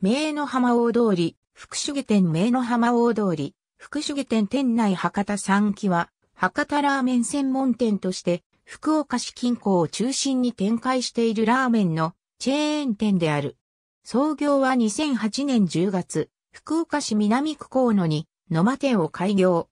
名の浜大通り、福重店名の浜大通り、福重店店内博多三期は、博多ラーメン専門店として、福岡市近郊を中心に展開しているラーメンのチェーン店である。創業は2008年10月、福岡市南区河野に野間店を開業。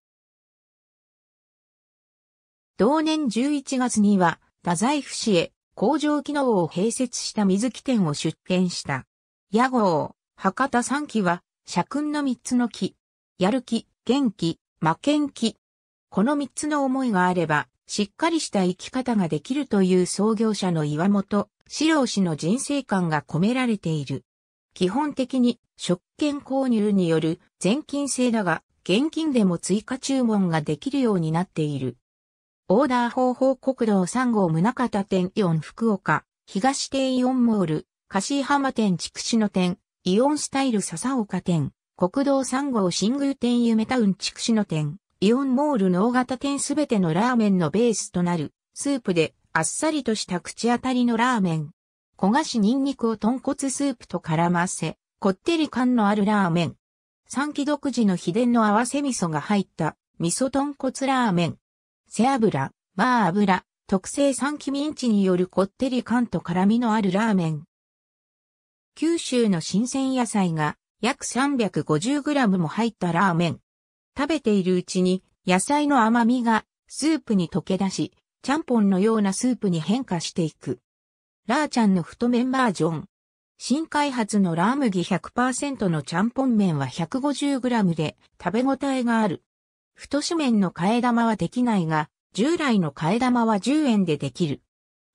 同年11月には、太宰府市へ工場機能を併設した水木店を出店した。屋号。博多三期は、社訓の三つの期。やる気、元気、負けん気。この三つの思いがあれば、しっかりした生き方ができるという創業者の岩本、四郎氏の人生観が込められている。基本的に、食券購入による全金制だが、現金でも追加注文ができるようになっている。オーダー方法国道3号宗方店4福岡、東店4モール、柏浜店筑紫野店、イオンスタイル笹岡店、国道3号新宮店夢タウン筑紫野店、イオンモールの大型店すべてのラーメンのベースとなる、スープであっさりとした口当たりのラーメン。焦がしニンニクを豚骨スープと絡ませ、こってり感のあるラーメン。三期独自の秘伝の合わせ味噌が入った、味噌豚骨ラーメン。背脂、バー油、特製三期ミンチによるこってり感と辛みのあるラーメン。九州の新鮮野菜が約 350g も入ったラーメン。食べているうちに野菜の甘みがスープに溶け出し、ちゃんぽんのようなスープに変化していく。ラーちゃんの太麺バージョン。新開発のラー麦100%のちゃんぽん麺は 150g で食べ応えがある。太し麺の替え玉はできないが、従来の替え玉は10円でできる。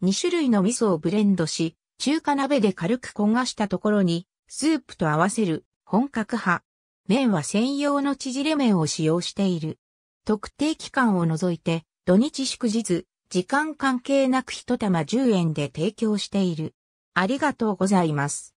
2種類の味噌をブレンドし、中華鍋で軽く焦がしたところに、スープと合わせる本格派。麺は専用の縮れ麺を使用している。特定期間を除いて、土日祝日、時間関係なく一玉10円で提供している。ありがとうございます。